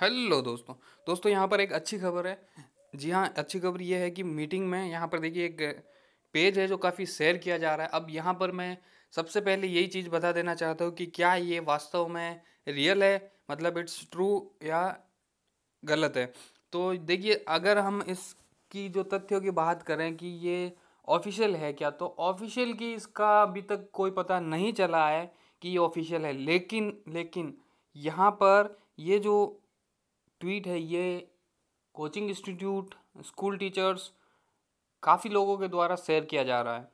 hello दोस्तों दोस्तों यहाँ पर एक अच्छी खबर है जी हाँ अच्छी खबर ये है कि मीटिंग में यहाँ पर देखिए एक पेज है जो काफ़ी शेयर किया जा रहा है अब यहाँ पर मैं सबसे पहले यही चीज़ बता देना चाहता हूँ कि क्या ये वास्तव में रियल है मतलब इट्स ट्रू या गलत है तो देखिए अगर हम इसकी जो तथ्यों की बात करें कि ये ऑफिशियल है क्या तो ऑफिशियल की इसका अभी तक कोई पता नहीं चला है कि ये ऑफिशियल है लेकिन लेकिन यहाँ पर ये जो ट्वीट है ये कोचिंग इंस्टीट्यूट स्कूल टीचर्स काफ़ी लोगों के द्वारा शेयर किया जा रहा है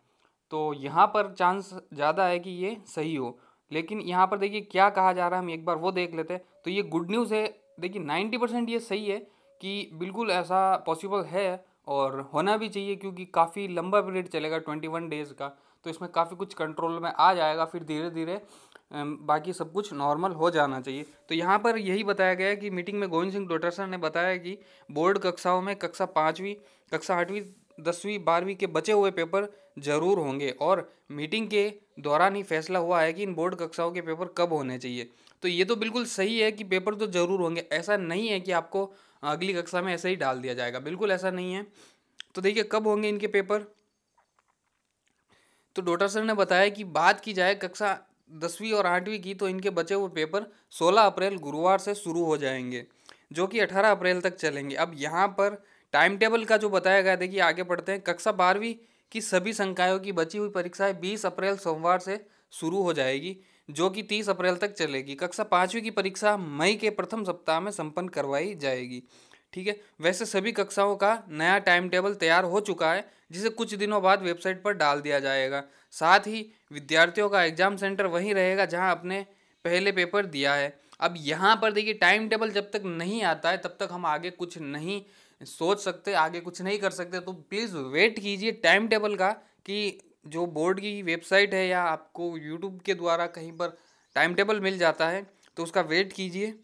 तो यहाँ पर चांस ज़्यादा है कि ये सही हो लेकिन यहाँ पर देखिए क्या कहा जा रहा है हम एक बार वो देख लेते हैं तो ये गुड न्यूज़ है देखिए नाइन्टी परसेंट ये सही है कि बिल्कुल ऐसा पॉसिबल है और होना भी चाहिए क्योंकि काफ़ी लंबा पीरियड चलेगा ट्वेंटी वन डेज़ का तो इसमें काफ़ी कुछ कंट्रोल में आ जाएगा फिर धीरे धीरे बाकी सब कुछ नॉर्मल हो जाना चाहिए तो यहाँ पर यही बताया गया है कि मीटिंग में गोविंद सिंह डोटासर ने बताया कि बोर्ड कक्षाओं में कक्षा पाँचवीं कक्षा आठवीं दसवीं बारहवीं के बचे हुए पेपर जरूर होंगे और मीटिंग के दौरान ही फैसला हुआ है कि इन बोर्ड कक्षाओं के पेपर कब होने चाहिए तो ये तो बिल्कुल सही है कि पेपर तो ज़रूर होंगे ऐसा नहीं है कि आपको अगली कक्षा में ऐसे ही डाल दिया जाएगा बिल्कुल ऐसा नहीं है तो देखिए कब होंगे इनके पेपर तो डोटर सर ने बताया कि बात की जाए कक्षा दसवीं और आठवीं की तो इनके बचे हुए पेपर 16 अप्रैल गुरुवार से शुरू हो जाएंगे जो कि 18 अप्रैल तक चलेंगे अब यहाँ पर टाइम टेबल का जो बताया गया देखिए आगे पढ़ते हैं कक्षा बारहवीं की सभी संकायों की बची हुई परीक्षाएं बीस अप्रैल सोमवार से शुरू हो जाएगी जो कि तीस अप्रैल तक चलेगी कक्षा पाँचवीं की परीक्षा मई के प्रथम सप्ताह में संपन्न करवाई जाएगी ठीक है वैसे सभी कक्षाओं का नया टाइम टेबल तैयार हो चुका है जिसे कुछ दिनों बाद वेबसाइट पर डाल दिया जाएगा साथ ही विद्यार्थियों का एग्जाम सेंटर वहीं रहेगा जहां अपने पहले पेपर दिया है अब यहाँ पर देखिए टाइम टेबल जब तक नहीं आता है तब तक हम आगे कुछ नहीं सोच सकते आगे कुछ नहीं कर सकते तो प्लीज़ वेट कीजिए टाइम टेबल का कि जो बोर्ड की वेबसाइट है या आपको यूट्यूब के द्वारा कहीं पर टाइम टेबल मिल जाता है तो उसका वेट कीजिए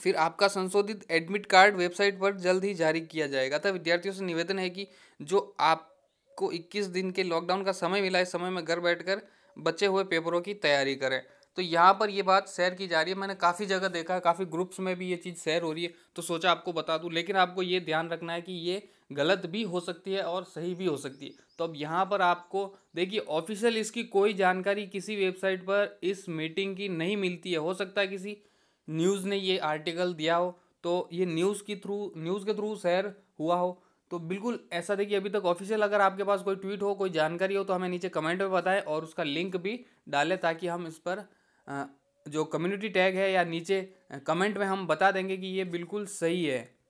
फिर आपका संशोधित एडमिट कार्ड वेबसाइट पर जल्द ही जारी किया जाएगा तथा विद्यार्थियों से निवेदन है कि जो आपको 21 दिन के लॉकडाउन का समय मिला है समय में घर बैठकर बचे हुए पेपरों की तैयारी करें तो यहाँ पर ये बात शेयर की जा रही है मैंने काफ़ी जगह देखा है काफ़ी ग्रुप्स में भी ये चीज़ शेयर हो रही है तो सोचा आपको बता दूँ लेकिन आपको ये ध्यान रखना है कि ये गलत भी हो सकती है और सही भी हो सकती है तो अब यहाँ पर आपको देखिए ऑफिशियल इसकी कोई जानकारी किसी वेबसाइट पर इस मीटिंग की नहीं मिलती है हो सकता है किसी न्यूज़ ने ये आर्टिकल दिया हो तो ये न्यूज़ के थ्रू न्यूज़ के थ्रू शेयर हुआ हो तो बिल्कुल ऐसा देखिए अभी तक ऑफिशियल अगर आपके पास कोई ट्वीट हो कोई जानकारी हो तो हमें नीचे कमेंट में बताएं और उसका लिंक भी डालें ताकि हम इस पर जो कम्युनिटी टैग है या नीचे कमेंट में हम बता देंगे कि ये बिल्कुल सही है